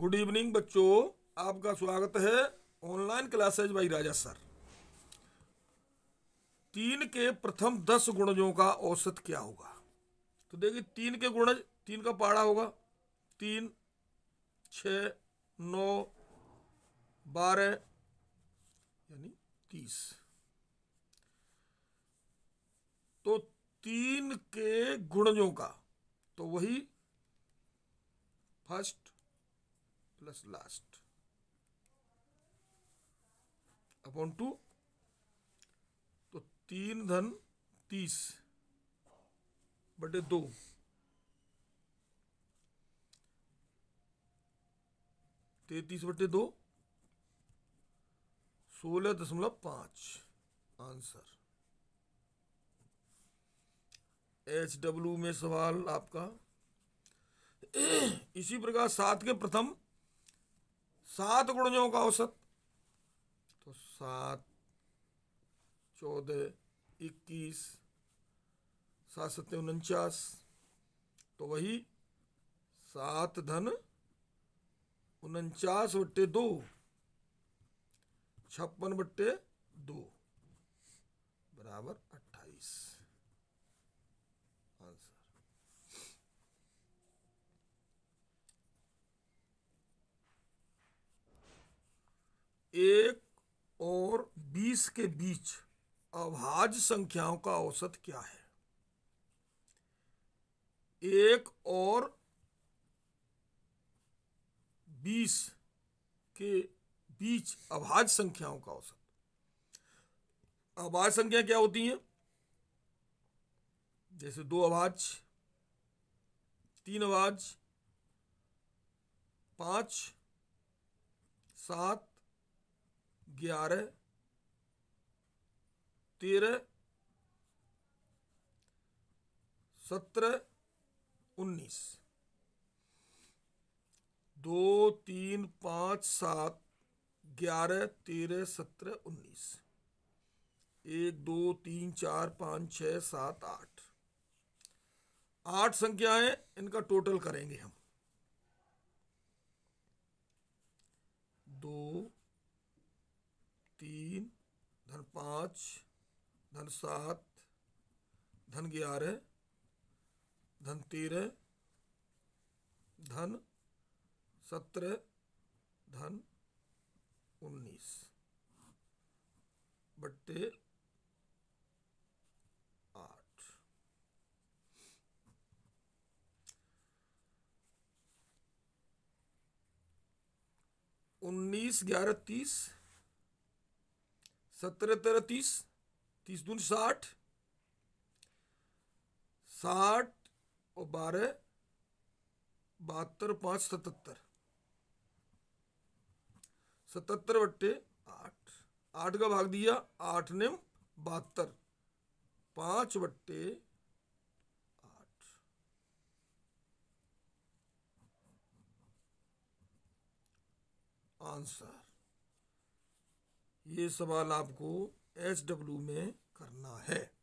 good evening बच्चों आपका स्वागत है online classes by Raja sir तीन के प्रथम दस गुणजों का औसत क्या होगा तो देखिए तीन के गुणज तीन का पाड़ा होगा तीन छ नौ बारह यानी तीस तो तीन के गुणजों का तो वही first plus last upon two तो तीन धन तीस बटे दो तैतीस बटे दो सोलह दशमलव पांच आंसर एच डब्ल्यू में सवाल आपका इसी प्रकार सात के प्रथम सात गुणजों का औसत तो सात चौदह इक्कीस सात सत्य उनचास तो वही सात धन उनचास बट्टे दो छप्पन बट्टे दो बराबर अट्ठाईस एक और बीस के बीच अभाज संख्याओं का औसत क्या है एक और बीस के बीच अभाज संख्याओं का औसत अभाज संख्या क्या होती है जैसे दो आवाज तीन आवाज पांच सात ग्यारह तेरह सत्रह उन्नीस दो तीन पाँच सात ग्यारह तेरह सत्रह उन्नीस एक दो तीन चार पाँच छ सात आठ आठ संख्याएं इनका टोटल करेंगे हम दो तीन धन पाँच धन सात धन ग्यारह धन तेरह धन सत्रह धन उन्नीस बट्टे आठ उन्नीस ग्यारह तीस सत्रह तेरह तीस तीस दून साठ साठ और बारह बहत्तर पाँच सतहत्तर सतहत्तर बट्टे आठ आठ का भाग दिया आठ ने बहत्तर पाँच बट्टे आठ आंसर ये सवाल आपको एच डब्ल्यू में करना है